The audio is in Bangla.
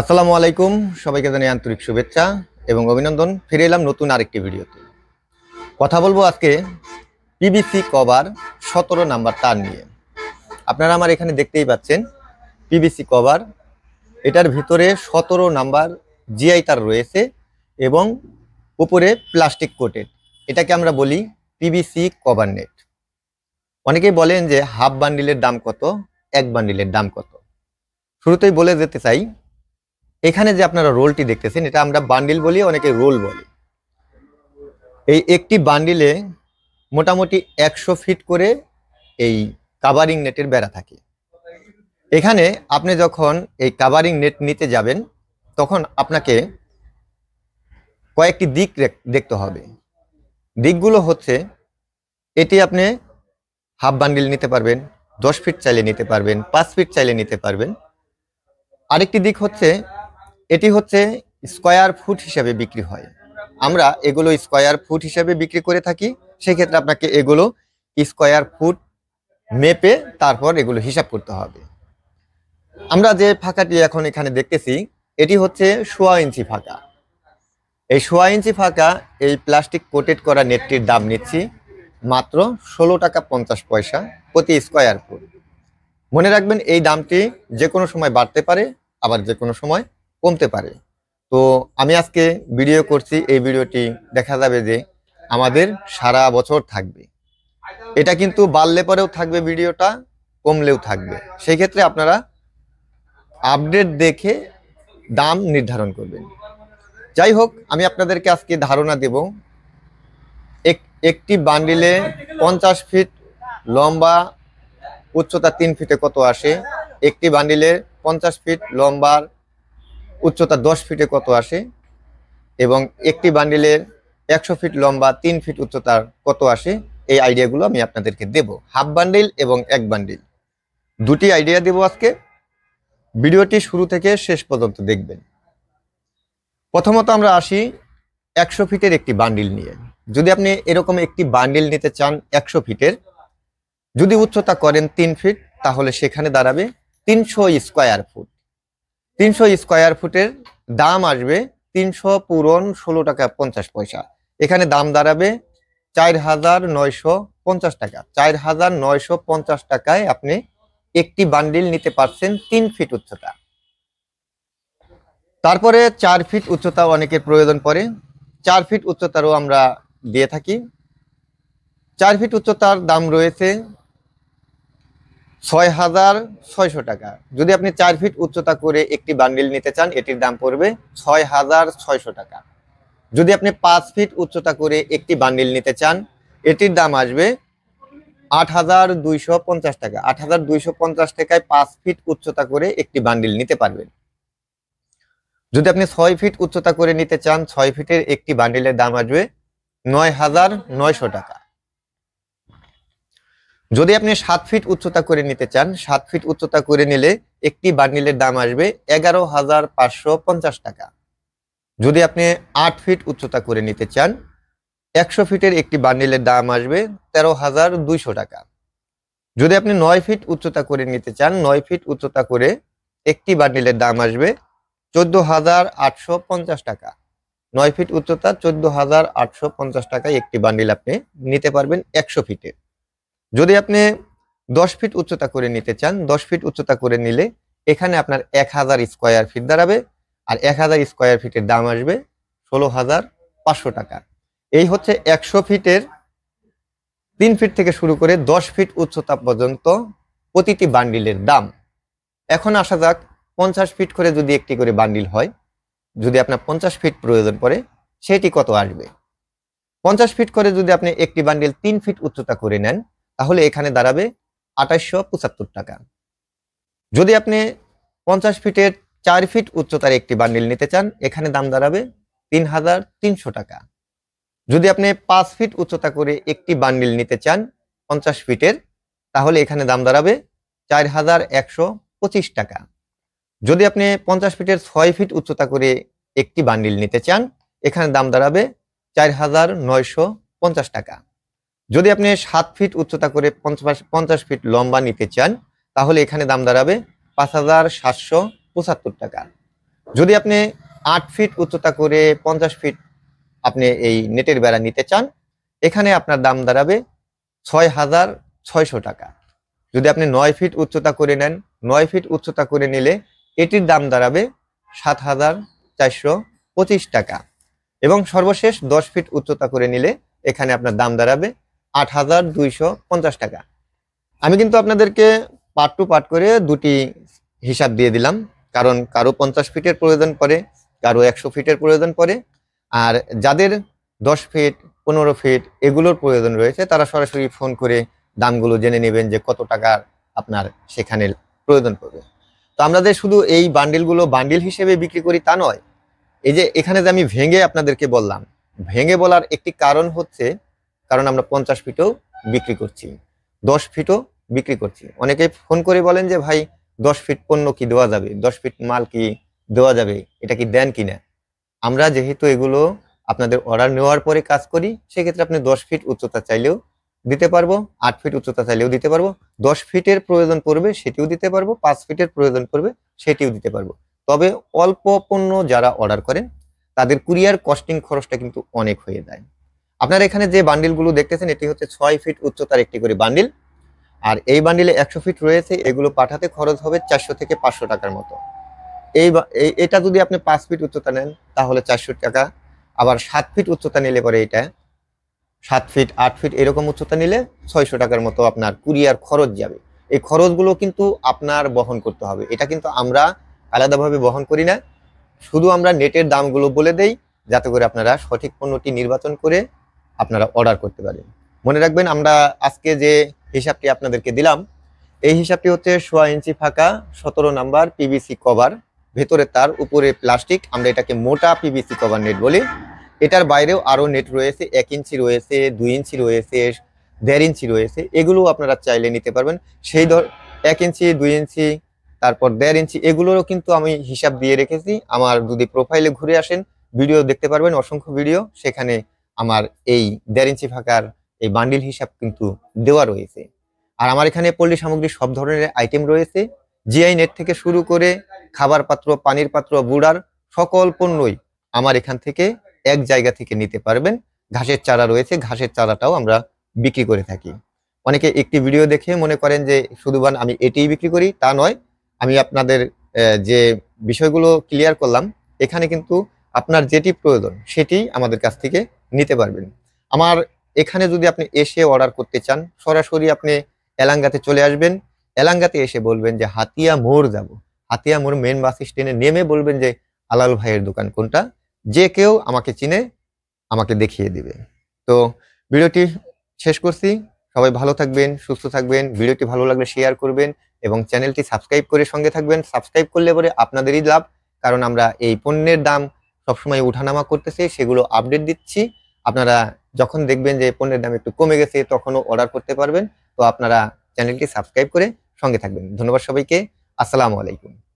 আসসালামু আলাইকুম সবাইকে জানাই আন্তরিক শুভেচ্ছা এবং অভিনন্দন ফিরে এলাম নতুন আরেকটি ভিডিওতে কথা বলবো আজকে পিবিসি কভার সতেরো নাম্বার তার নিয়ে আপনারা আমার এখানে দেখতেই পাচ্ছেন পিবিসি কভার এটার ভিতরে সতেরো নাম্বার জিআই তার রয়েছে এবং উপরে প্লাস্টিক কোটেড এটাকে আমরা বলি পিবিসি কভার নেট অনেকেই বলেন যে হাফ বান্ডিলের দাম কত এক বান্ডিলের দাম কত শুরুতেই বলে যেতে চাই এখানে যে আপনারা রোলটি দেখতেছেন এটা আমরা বান্ডিল বলি অনেকে রোল বলি এই একটি বান্ডিলে মোটামুটি একশো ফিট করে এই কাভারিং নেটের বেড়া থাকে এখানে আপনি যখন এই কাভারিং নেট নিতে যাবেন তখন আপনাকে কয়েকটি দিক দেখতে হবে দিকগুলো হচ্ছে এটি আপনি হাফ বান্ডিল নিতে পারবেন দশ ফিট চাইলে নিতে পারবেন পাঁচ ফিট চাইলে নিতে পারবেন আরেকটি দিক হচ্ছে এটি হচ্ছে স্কোয়ার ফুট হিসেবে বিক্রি হয় আমরা এগুলো স্কোয়ার ফুট হিসেবে বিক্রি করে থাকি সেক্ষেত্রে আপনাকে এগুলো স্কোয়ার ফুট মেপে তারপর এগুলো হিসাব করতে হবে আমরা যে ফাঁকাটি এখন এখানে দেখতেছি এটি হচ্ছে সোয়া ইঞ্চি ফাঁকা এই সোয়া ইঞ্চি ফাঁকা এই প্লাস্টিক কোটেড করা নেটটির দাম নিচ্ছি মাত্র ষোলো টাকা পঞ্চাশ পয়সা প্রতি স্কোয়ার ফুট মনে রাখবেন এই দামটি যে কোনো সময় বাড়তে পারে আবার যে কোনো সময় কমতে পারে তো আমি আজকে ভিডিও করছি এই ভিডিওটি দেখা যাবে যে আমাদের সারা বছর থাকবে এটা কিন্তু বাড়লে পরেও থাকবে ভিডিওটা কমলেও থাকবে সেই ক্ষেত্রে আপনারা আপডেট দেখে দাম নির্ধারণ করবেন যাই হোক আমি আপনাদেরকে আজকে ধারণা দেব একটি বান্ডিলে পঞ্চাশ ফিট লম্বা উচ্চতা তিন ফিটে কত আসে একটি বান্ডিলে পঞ্চাশ ফিট লম্বার উচ্চতা দশ ফিটে কত আসে এবং একটি বান্ডিলের একশো ফিট লম্বা তিন ফিট উচ্চতার কত আসে এই আইডিয়াগুলো আমি আপনাদেরকে দেব হাফ বান্ডিল এবং এক বান্ডিল দুটি আইডিয়া দেব আজকে ভিডিওটি শুরু থেকে শেষ পর্যন্ত দেখবেন প্রথমত আমরা আসি একশো ফিটের একটি বান্ডিল নিয়ে যদি আপনি এরকম একটি বান্ডিল নিতে চান একশো ফিটের যদি উচ্চতা করেন তিন ফিট তাহলে সেখানে দাঁড়াবে তিনশো স্কোয়ার ফুট তিনশো স্কোয়ার ফুটের দাম আসবে তিনশো পূরণ ষোলো টাকা পঞ্চাশ পয়সা এখানে দাম দাঁড়াবে চার হাজার নয়শো পঞ্চাশ টাকা চার হাজার নয়শো পঞ্চাশ টাকায় আপনি একটি বান্ডিল নিতে পারছেন তিন ফিট উচ্চতা তারপরে চার ফিট উচ্চতা অনেকের প্রয়োজন পড়ে চার ফিট উচ্চতারও আমরা দিয়ে থাকি চার ফিট উচ্চতার দাম রয়েছে ছয় হাজার ছয়শো টাকা যদি আপনি চার ফিট উচ্চতা করে একটি বান্ডিল নিতে চান এটির দাম পড়বে ছয় হাজার ছয়শো টাকা যদি আপনি পাঁচ ফিট উচ্চতা করে একটি বান্ডিল নিতে চান এটির দাম আসবে আট হাজার দুইশো পঞ্চাশ টাকা আট হাজার দুইশো পঞ্চাশ টাকায় পাঁচ ফিট উচ্চতা করে একটি বান্ডিল নিতে পারবেন যদি আপনি ছয় ফিট উচ্চতা করে নিতে চান ছয় ফিটের একটি বান্ডিলের দাম আসবে নয় হাজার নয়শো টাকা যদি আপনি সাত ফিট উচ্চতা করে নিতে চান সাত ফিট উচ্চতা করে নিলে একটি বান্ডিলের দাম আসবে এগারো হাজার পাঁচশো পঞ্চাশ টাকা যদি আপনি আট ফিট উচ্চতা করে নিতে চান একশো ফিটের একটি বান্ডিলের দাম আসবে তেরো হাজার দুইশো টাকা যদি আপনি নয় ফিট উচ্চতা করে নিতে চান নয় ফিট উচ্চতা করে একটি বান্ডিলের দাম আসবে চোদ্দ হাজার আটশো পঞ্চাশ টাকা নয় ফিট উচ্চতা চোদ্দ হাজার আটশো পঞ্চাশ টাকায় একটি বান্ডিল আপনি নিতে পারবেন একশো ফিটের যদি আপনি দশ ফিট উচ্চতা করে নিতে চান দশ ফিট উচ্চতা করে নিলে এখানে আপনার এক হাজার স্কোয়ার ফিট দাঁড়াবে আর এক হাজার স্কোয়ার ফিটের দাম আসবে ষোলো হাজার পাঁচশো টাকা এই হচ্ছে একশো ফিটের তিন ফিট থেকে শুরু করে দশ ফিট উচ্চতা পর্যন্ত প্রতিটি বান্ডিলের দাম এখন আসা যাক পঞ্চাশ ফিট করে যদি একটি করে বান্ডিল হয় যদি আপনার পঞ্চাশ ফিট প্রয়োজন পড়ে সেটি কত আসবে পঞ্চাশ ফিট করে যদি আপনি একটি বান্ডিল তিন ফিট উচ্চতা করে নেন তাহলে এখানে দাঁড়াবে আঠাশশো পঁচাত্তর টাকা যদি আপনি পঞ্চাশ ফিটের চার ফিট উচ্চতার একটি বান্ডিল নিতে চান এখানে দাম দাঁড়াবে তিন হাজার তিনশো টাকা যদি আপনি পাঁচ ফিট উচ্চতা করে একটি বান্ডিল নিতে চান পঞ্চাশ ফিটের তাহলে এখানে দাম দাঁড়াবে চার হাজার একশো পঁচিশ টাকা যদি আপনি পঞ্চাশ ফিটের ছয় ফিট উচ্চতা করে একটি বান্ডিল নিতে চান এখানে দাম দাঁড়াবে চার হাজার নয়শো পঞ্চাশ টাকা যদি আপনি সাত ফিট উচ্চতা করে পঞ্চাশ পঞ্চাশ ফিট লম্বা নিতে চান তাহলে এখানে দাম দাঁড়াবে পাঁচ হাজার সাতশো পঁচাত্তর টাকা যদি আপনি আট ফিট উচ্চতা করে পঞ্চাশ ফিট আপনি এই নেটের বেড়া নিতে চান এখানে আপনার দাম দাঁড়াবে ছয় হাজার ছয়শো টাকা যদি আপনি নয় ফিট উচ্চতা করে নেন নয় ফিট উচ্চতা করে নিলে এটির দাম দাঁড়াবে সাত হাজার চারশো পঁচিশ টাকা এবং সর্বশেষ দশ ফিট উচ্চতা করে নিলে এখানে আপনার দাম দাঁড়াবে আট হাজার দুইশো পঞ্চাশ টাকা আমি কিন্তু আপনাদেরকে পার্ট টু পার্ট করে দুটি হিসাব দিয়ে দিলাম কারণ কারো পঞ্চাশ ফিটের প্রয়োজন পড়ে কারো একশো ফিটের প্রয়োজন পড়ে আর যাদের দশ ফিট পনেরো ফিট এগুলোর প্রয়োজন রয়েছে তারা সরাসরি ফোন করে দামগুলো জেনে নেবেন যে কত টাকার আপনার সেখানে প্রয়োজন পড়বে তো আমরা শুধু এই বান্ডিলগুলো বান্ডিল হিসেবে বিক্রি করি তা নয় এই যে এখানে যে আমি ভেঙে আপনাদেরকে বললাম ভেঙে বলার একটি কারণ হচ্ছে কারণ আমরা পঞ্চাশ ফিটও বিক্রি করছি দশ ফিটও বিক্রি করছি অনেকে ফোন করে বলেন যে ভাই দশ ফিট পণ্য কি দেওয়া যাবে দশ ফিট মাল কি দেওয়া যাবে এটা কি দেন কি না আমরা যেহেতু এগুলো আপনাদের অর্ডার নেওয়ার পরে কাজ করি সেক্ষেত্রে আপনি দশ ফিট উচ্চতা চাইলেও দিতে পারবো আট ফিট উচ্চতা চাইলেও দিতে পারবো দশ ফিটের প্রয়োজন পড়বে সেটিও দিতে পারবো পাঁচ ফিটের প্রয়োজন পড়বে সেটিও দিতে পারবো তবে অল্প পণ্য যারা অর্ডার করেন তাদের কুরিয়ার কস্টিং খরচটা কিন্তু অনেক হয়ে যায় আপনার এখানে যে বান্ডিলগুলো দেখতেছেন এটি হচ্ছে ছয় ফিট উচ্চতার একটি করে বান্ডিল আর এই বান্ডিলে একশো ফিট রয়েছে এগুলো পাঠাতে খরচ হবে চারশো থেকে পাঁচশো টাকার মতো এই এটা যদি আপনি পাঁচ ফিট উচ্চতা নেন তাহলে চারশো টাকা আবার সাত ফিট উচ্চতা নিলে পরে এটা সাত ফিট আট ফিট এরকম উচ্চতা নিলে ছয়শো টাকার মতো আপনার কুরিয়ার খরচ যাবে এই খরচগুলো কিন্তু আপনার বহন করতে হবে এটা কিন্তু আমরা আলাদাভাবে বহন করি না শুধু আমরা নেটের দামগুলো বলে দেই যাতে করে আপনারা সঠিক পণ্যটি নির্বাচন করে আপনারা অর্ডার করতে পারেন মনে রাখবেন আমরা আজকে যে হিসাবটি আপনাদেরকে দিলাম এই হিসাবটি হচ্ছে সোয়া ইঞ্চি ফাঁকা সতেরো নাম্বার পিভিসি কভার ভেতরে তার উপরে প্লাস্টিক আমরা এটাকে মোটা পিভিসি কভার নেট বলি এটার বাইরেও আরও নেট রয়েছে এক ইঞ্চি রয়েছে দুই ইঞ্চি রয়েছে দেড় ইঞ্চি রয়েছে এগুলো আপনারা চাইলে নিতে পারবেন সেই ধর এক ইঞ্চি দুই ইঞ্চি তারপর দেড় ইঞ্চি এগুলোরও কিন্তু আমি হিসাব দিয়ে রেখেছি আমার যদি প্রোফাইলে ঘুরে আসেন ভিডিও দেখতে পারবেন অসংখ্য ভিডিও সেখানে আমার এই দেড় ইঞ্চি ফাঁকার এই বান্ডিল হিসাব কিন্তু দেওয়া রয়েছে আর আমার এখানে পল্লী সামগ্রী সব ধরনের আইটেম রয়েছে জিআই নেট থেকে শুরু করে খাবার পাত্র পানির পাত্র বুড়ার সকল পণ্যই আমার এখান থেকে এক জায়গা থেকে নিতে পারবেন ঘাসের চারা রয়েছে ঘাসের চারাটাও আমরা বিক্রি করে থাকি অনেকে একটি ভিডিও দেখে মনে করেন যে শুধুবান আমি এটিই বিক্রি করি তা নয় আমি আপনাদের যে বিষয়গুলো ক্লিয়ার করলাম এখানে কিন্তু আপনার যেটি প্রয়োজন সেটি আমাদের কাছ থেকে নিতে পারবেন আমার এখানে যদি আপনি এসে অর্ডার করতে চান সরাসরি আপনি এলাঙ্গাতে চলে আসবেন এলাঙ্গাতে এসে বলবেন যে হাতিয়া মোড় যাব হাতিয়া মোড় মেন বাস স্ট্যান্ডে নেমে বলবেন যে আলাল ভাইয়ের দোকান কোনটা যে কেউ আমাকে চিনে আমাকে দেখিয়ে দিবে তো ভিডিওটি শেষ করছি সবাই ভালো থাকবেন সুস্থ থাকবেন ভিডিওটি ভালো লাগলে শেয়ার করবেন এবং চ্যানেলটি সাবস্ক্রাইব করে সঙ্গে থাকবেন সাবস্ক্রাইব করলে পরে আপনাদেরই লাভ কারণ আমরা এই পণ্যের দাম সবসময় উঠানামা করতেছে সেগুলো আপডেট দিচ্ছি আপনারা যখন দেখবেন যে পণ্যের দাম একটু কমে গেছে তখনও অর্ডার করতে পারবেন তো আপনারা চ্যানেলটি সাবস্ক্রাইব করে সঙ্গে থাকবেন ধন্যবাদ সবাইকে আসসালামু আলাইকুম